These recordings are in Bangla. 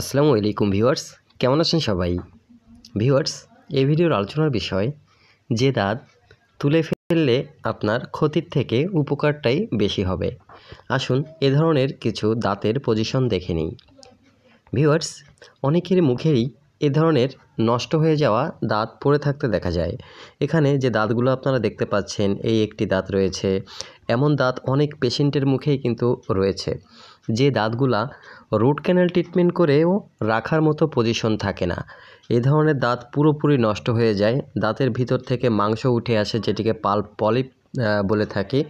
আসসালামু আলাইকুম ভিউয়ার্স কেমন আছেন সবাই ভিউয়ার্স এই ভিডিওর আলোচনার বিষয় যে দাঁত তুলে ফেললে আপনার ক্ষতির থেকে উপকারটাই বেশি হবে আসুন এ ধরনের কিছু দাঁতের পজিশন দেখে নিই ভিউয়ার্স অনেকের মুখেরই এ ধরনের নষ্ট হয়ে যাওয়া দাঁত পড়ে থাকতে দেখা যায় এখানে যে দাঁতগুলো আপনারা দেখতে পাচ্ছেন এই একটি দাঁত রয়েছে এমন দাঁত অনেক পেশেন্টের মুখেই কিন্তু রয়েছে যে দাঁতগুলা রুট ক্যানেল ট্রিটমেন্ট করেও রাখার মতো পজিশন থাকে না এ ধরনের দাঁত পুরোপুরি নষ্ট হয়ে যায় দাঁতের ভিতর থেকে মাংস উঠে আসে যেটিকে পাল পলিপ বলে থাকি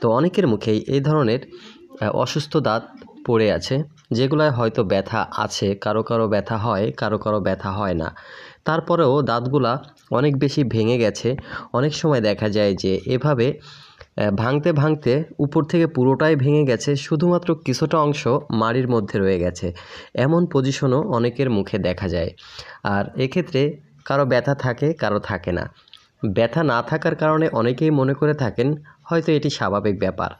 তো অনেকের মুখেই এই ধরনের অসুস্থ দাঁত পড়ে আছে যেগুলায় হয়তো ব্যথা আছে কারো কারো ব্যথা হয় কারো কারো ব্যথা হয় না তারপরেও দাঁতগুলা অনেক বেশি ভেঙে গেছে অনেক সময় দেখা যায় যে এভাবে ভাঙতে ভাঙতে উপর থেকে পুরোটাই ভেঙে গেছে শুধুমাত্র কিছুটা অংশ মাড়ির মধ্যে রয়ে গেছে এমন পজিশনও অনেকের মুখে দেখা যায় আর এক্ষেত্রে কারো ব্যথা থাকে কারো থাকে না ব্যথা না থাকার কারণে অনেকেই মনে করে থাকেন হয়তো এটি স্বাভাবিক ব্যাপার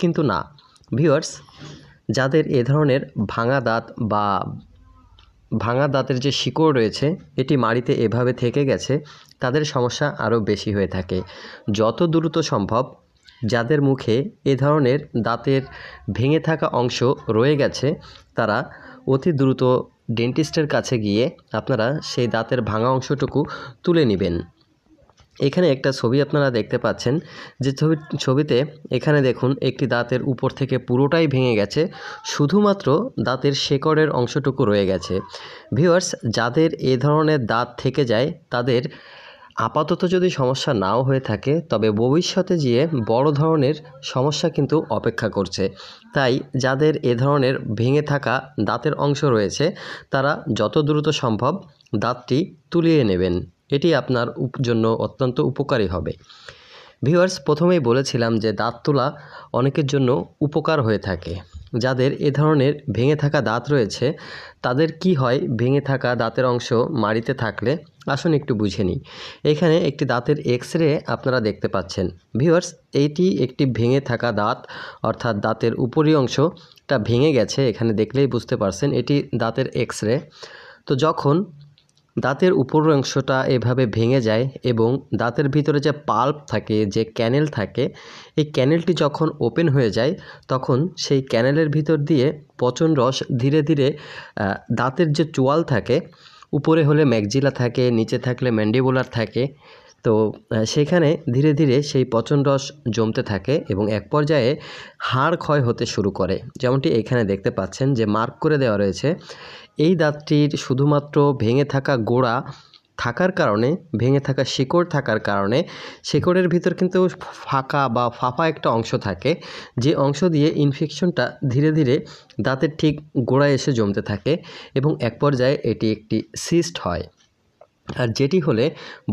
কিন্তু না ভিওয়ার্স যাদের এ ধরনের ভাঙা দাঁত বা ভাঙা দাঁতের যে শিকড় রয়েছে এটি মাড়িতে এভাবে থেকে গেছে তাদের সমস্যা আরও বেশি হয়ে থাকে যত দ্রুত সম্ভব যাদের মুখে এ ধরনের দাঁতের ভেঙে থাকা অংশ রয়ে গেছে তারা অতি দ্রুত ডেন্টিস্টের কাছে গিয়ে আপনারা সেই দাঁতের ভাঙা অংশটুকু তুলে নেবেন এখানে একটা ছবি আপনারা দেখতে পাচ্ছেন যে ছবি ছবিতে এখানে দেখুন একটি দাঁতের উপর থেকে পুরোটাই ভেঙে গেছে শুধুমাত্র দাঁতের শেকড়ের অংশটুকু রয়ে গেছে ভিউয়ার্স যাদের এ ধরনের দাঁত থেকে যায় তাদের আপাতত যদি সমস্যা নাও হয়ে থাকে তবে ভবিষ্যতে গিয়ে বড় ধরনের সমস্যা কিন্তু অপেক্ষা করছে তাই যাদের এ ধরনের ভেঙে থাকা দাঁতের অংশ রয়েছে তারা যত দ্রুত সম্ভব দাঁতটি তুলিয়ে নেবেন এটি আপনার জন্য অত্যন্ত উপকারী হবে ভিউয়ার্স প্রথমেই বলেছিলাম যে দাঁত তোলা অনেকের জন্য উপকার হয়ে থাকে যাদের এ ধরনের ভেঙে থাকা দাঁত রয়েছে তাদের কি হয় ভেঙে থাকা দাঁতের অংশ মাড়িতে থাকলে আসুন একটু বুঝে নিই এখানে একটি দাঁতের এক্স রে আপনারা দেখতে পাচ্ছেন ভিউয়ার্স এইটি একটি ভেঙে থাকা দাঁত অর্থাৎ দাঁতের উপরি অংশটা ভেঙে গেছে এখানে দেখলেই বুঝতে পারছেন এটি দাঁতের এক্স রে তো যখন দাঁতের উপর অংশটা এভাবে ভেঙে যায় এবং দাঁতের ভিতরে যে পাল্প থাকে যে ক্যানেল থাকে এই ক্যানেলটি যখন ওপেন হয়ে যায় তখন সেই ক্যানেলের ভিতর দিয়ে পচন রস ধীরে ধীরে দাঁতের যে চোয়াল থাকে উপরে হলে ম্যাকজিলা থাকে নিচে থাকলে ম্যান্ডিবুলার থাকে তো সেখানে ধীরে ধীরে সেই পচন রস জমতে থাকে এবং এক পর্যায়ে হাড় ক্ষয় হতে শুরু করে যেমনটি এখানে দেখতে পাচ্ছেন যে মার্ক করে দেওয়া রয়েছে এই দাঁতটির শুধুমাত্র ভেঙে থাকা গোড়া থাকার কারণে ভেঙে থাকা শিকড় থাকার কারণে শিকড়ের ভিতর কিন্তু ফাঁকা বা ফাঁপা একটা অংশ থাকে যে অংশ দিয়ে ইনফেকশনটা ধীরে ধীরে দাঁতের ঠিক গোড়ায় এসে জমতে থাকে এবং এক পর্যায়ে এটি একটি সিস্ট হয় আর যেটি হলে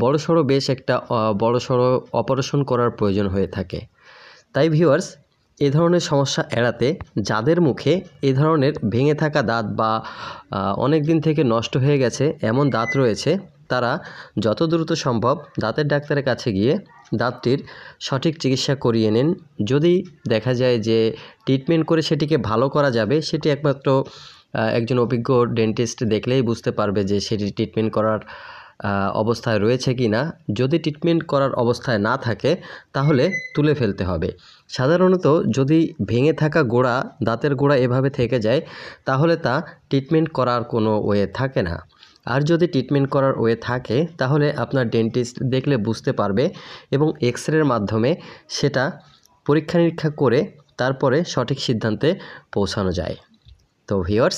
বড়সড় বেশ একটা বড়সড় অপারেশন করার প্রয়োজন হয়ে থাকে তাই ভিউয়ার্স এ ধরনের সমস্যা এড়াতে যাদের মুখে এ ধরনের ভেঙে থাকা দাঁত বা অনেক দিন থেকে নষ্ট হয়ে গেছে এমন দাঁত রয়েছে তারা যত দ্রুত সম্ভব দাঁতের ডাক্তারের কাছে গিয়ে দাঁতটির সঠিক চিকিৎসা করিয়ে নেন যদি দেখা যায় যে ট্রিটমেন্ট করে সেটিকে ভালো করা যাবে সেটি একমাত্র একজন অভিজ্ঞ ডেন্টিস্ট দেখলেই বুঝতে পারবে যে সেটি ট্রিটমেন্ট করার অবস্থায় রয়েছে কি না যদি ট্রিটমেন্ট করার অবস্থায় না থাকে তাহলে তুলে ফেলতে হবে সাধারণত যদি ভেঙে থাকা গোড়া দাঁতের গোড়া এভাবে থেকে যায় তাহলে তা ট্রিটমেন্ট করার কোনো ওয়ে থাকে না আর যদি ট্রিটমেন্ট করার ওয়ে থাকে তাহলে আপনার ডেন্টিস্ট দেখলে বুঝতে পারবে এবং এক্স রের মাধ্যমে সেটা পরীক্ষা নিরীক্ষা করে তারপরে সঠিক সিদ্ধান্তে পৌঁছানো যায় তো ভিওর্স